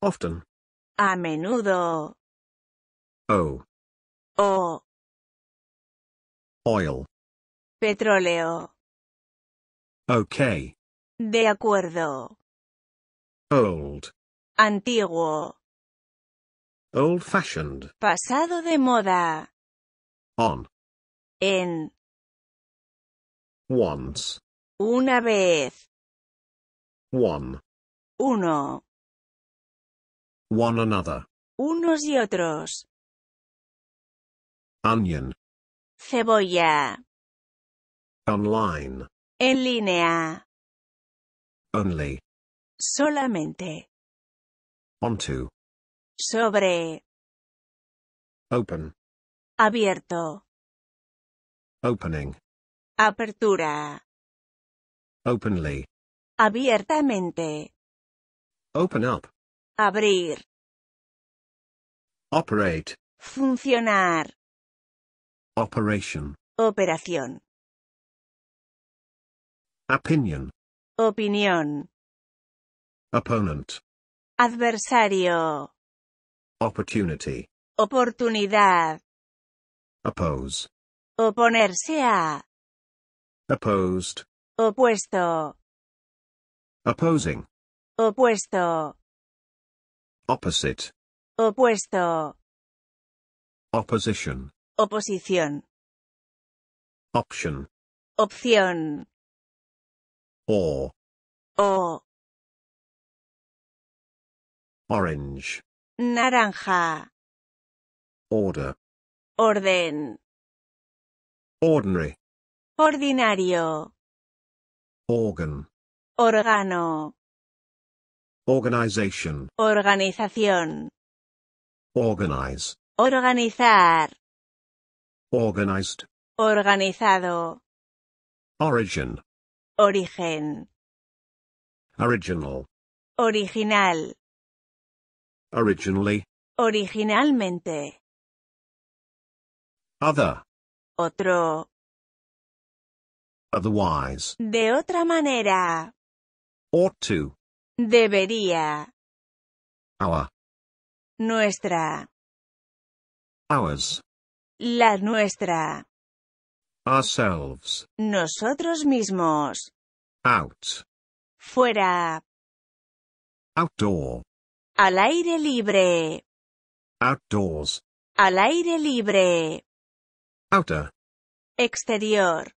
Often. A menudo. O. O. Oil. Petróleo. Okay. De acuerdo. Old. Antiguo. Old fashioned. Pasado de moda. On. En. Once. Una vez. One. Uno. One another. Unos y otros. Onion. Cebolla. Online. En línea. Only. Solamente. Onto. Sobre. Open. Abierto. Opening. Apertura. Openly. Abiertamente. Open up. Abrir. Operate. Funcionar. Operation. Operación. Opinion. Opinión. Opponent. Adversario. Opportunity. Oportunidad. Oppose. Oponerse a. Opposed. Opuesto. Opposing. Opuesto. Opposite. Opuesto. Opposition. Oposición. Option. Opción. Or. O. Orange. Naranja. Order. Orden. Ordinary. Ordinario. Organ. Órgano. Organization. Organización. Organize. Organizar. Organized. Organizado. Origin. Origen. Original. Original. Originally. Originalmente. Other. Otro. Otherwise. De otra manera. Ought to. Debería. Nuestra. Ours. La nuestra. Ourselves. Nosotros mismos. Out. Fuera. Outdoor. Al aire libre. Outdoors. Al aire libre. Outer. Exterior.